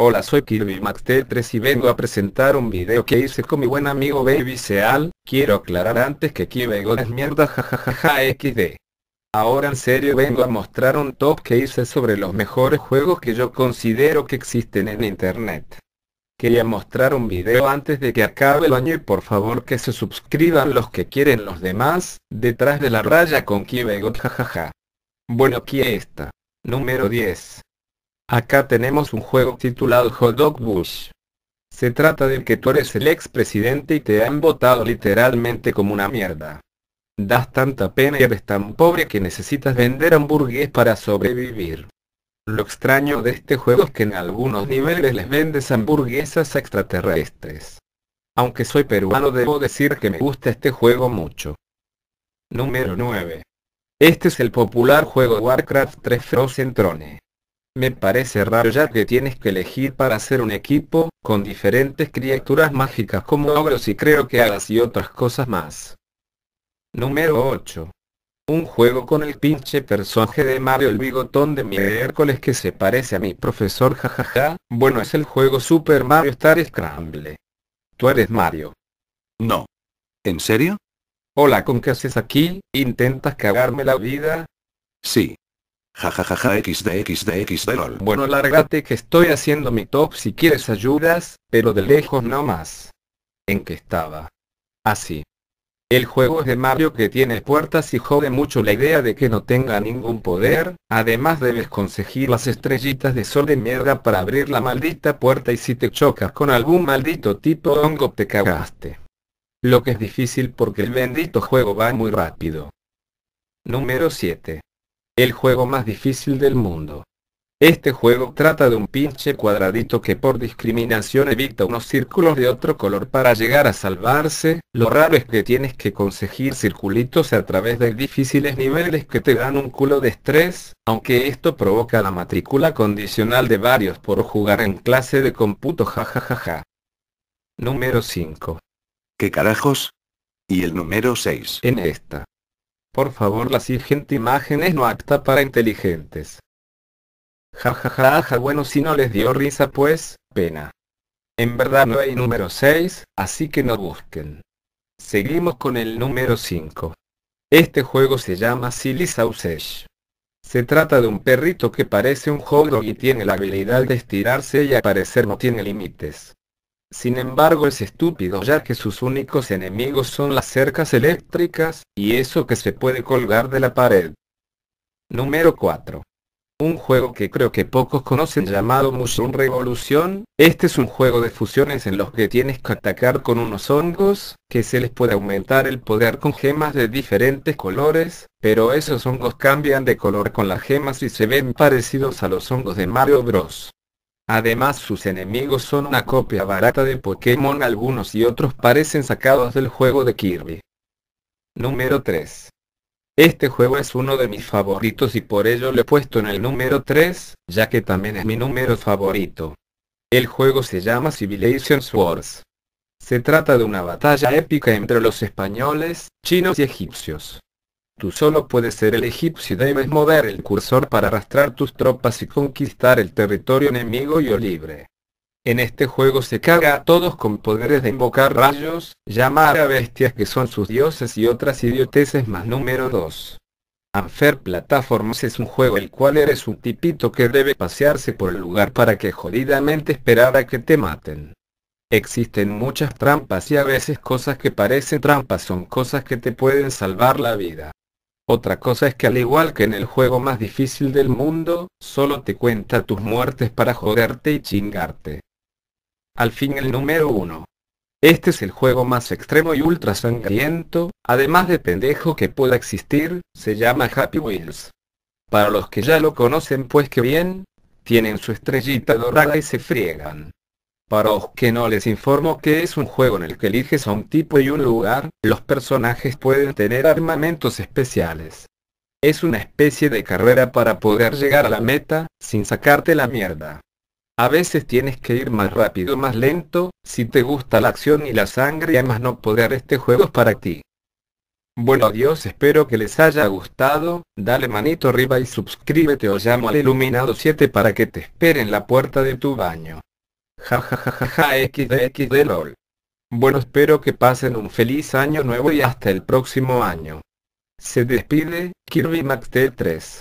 Hola soy kirbymaxt 3 y vengo a presentar un video que hice con mi buen amigo Baby Seal, quiero aclarar antes que kivego es mierda jajajaja xd. Ahora en serio vengo a mostrar un top que hice sobre los mejores juegos que yo considero que existen en internet. Quería mostrar un video antes de que acabe el año y por favor que se suscriban los que quieren los demás, detrás de la raya con kivego jajaja. Bueno aquí está. Número 10. Acá tenemos un juego titulado Hot Dog Bush. Se trata de que tú eres el expresidente y te han votado literalmente como una mierda. Das tanta pena y eres tan pobre que necesitas vender hamburguesas para sobrevivir. Lo extraño de este juego es que en algunos niveles les vendes hamburguesas extraterrestres. Aunque soy peruano debo decir que me gusta este juego mucho. Número 9. Este es el popular juego Warcraft 3 Frozen Trone. Me parece raro ya que tienes que elegir para hacer un equipo, con diferentes criaturas mágicas como ogros y creo que alas y otras cosas más. Número 8. Un juego con el pinche personaje de Mario el bigotón de miércoles que se parece a mi profesor jajaja, bueno es el juego Super Mario Star Scramble. ¿Tú eres Mario? No. ¿En serio? Hola, ¿con qué haces aquí? ¿Intentas cagarme la vida? Sí, Jajajaja xd xd xd lol. Bueno lárgate que estoy haciendo mi top si quieres ayudas, pero de lejos no más. ¿En qué estaba? Así. Ah, el juego es de Mario que tiene puertas y jode mucho la idea de que no tenga ningún poder, además debes conseguir las estrellitas de sol de mierda para abrir la maldita puerta y si te chocas con algún maldito tipo hongo te cagaste. Lo que es difícil porque el bendito juego va muy rápido. Número 7. El juego más difícil del mundo. Este juego trata de un pinche cuadradito que por discriminación evita unos círculos de otro color para llegar a salvarse, lo raro es que tienes que conseguir circulitos a través de difíciles niveles que te dan un culo de estrés, aunque esto provoca la matrícula condicional de varios por jugar en clase de computo jajajaja. Número 5. ¿Qué carajos? Y el número 6. En esta. Por favor, la siguiente imagen es no apta para inteligentes. Ja ja ja ja bueno si no les dio risa pues, pena. En verdad no hay número 6, así que no busquen. Seguimos con el número 5. Este juego se llama Silly Sausage. Se trata de un perrito que parece un hot y tiene la habilidad de estirarse y aparecer no tiene límites. Sin embargo es estúpido ya que sus únicos enemigos son las cercas eléctricas, y eso que se puede colgar de la pared. Número 4. Un juego que creo que pocos conocen llamado Mushroom Revolution, este es un juego de fusiones en los que tienes que atacar con unos hongos, que se les puede aumentar el poder con gemas de diferentes colores, pero esos hongos cambian de color con las gemas y se ven parecidos a los hongos de Mario Bros. Además sus enemigos son una copia barata de Pokémon algunos y otros parecen sacados del juego de Kirby. Número 3. Este juego es uno de mis favoritos y por ello lo he puesto en el número 3, ya que también es mi número favorito. El juego se llama Civilization Wars. Se trata de una batalla épica entre los españoles, chinos y egipcios. Tú solo puedes ser el egipcio y debes mover el cursor para arrastrar tus tropas y conquistar el territorio enemigo y o libre. En este juego se caga a todos con poderes de invocar rayos, llamar a bestias que son sus dioses y otras idioteces más número 2. Anfer Platforms es un juego el cual eres un tipito que debe pasearse por el lugar para que jodidamente esperar a que te maten. Existen muchas trampas y a veces cosas que parecen trampas son cosas que te pueden salvar la vida. Otra cosa es que al igual que en el juego más difícil del mundo, solo te cuenta tus muertes para joderte y chingarte. Al fin el número 1. Este es el juego más extremo y ultra sangriento, además de pendejo que pueda existir, se llama Happy Wheels. Para los que ya lo conocen pues que bien, tienen su estrellita dorada y se friegan. Para os que no les informo que es un juego en el que eliges a un tipo y un lugar, los personajes pueden tener armamentos especiales. Es una especie de carrera para poder llegar a la meta, sin sacarte la mierda. A veces tienes que ir más rápido o más lento, si te gusta la acción y la sangre y además no poder este juego es para ti. Bueno adiós espero que les haya gustado, dale manito arriba y suscríbete o llamo al iluminado 7 para que te espere en la puerta de tu baño. Ja ja ja jajajaja de lol. Bueno espero que pasen un feliz año nuevo y hasta el próximo año. Se despide, Kirby Max T3.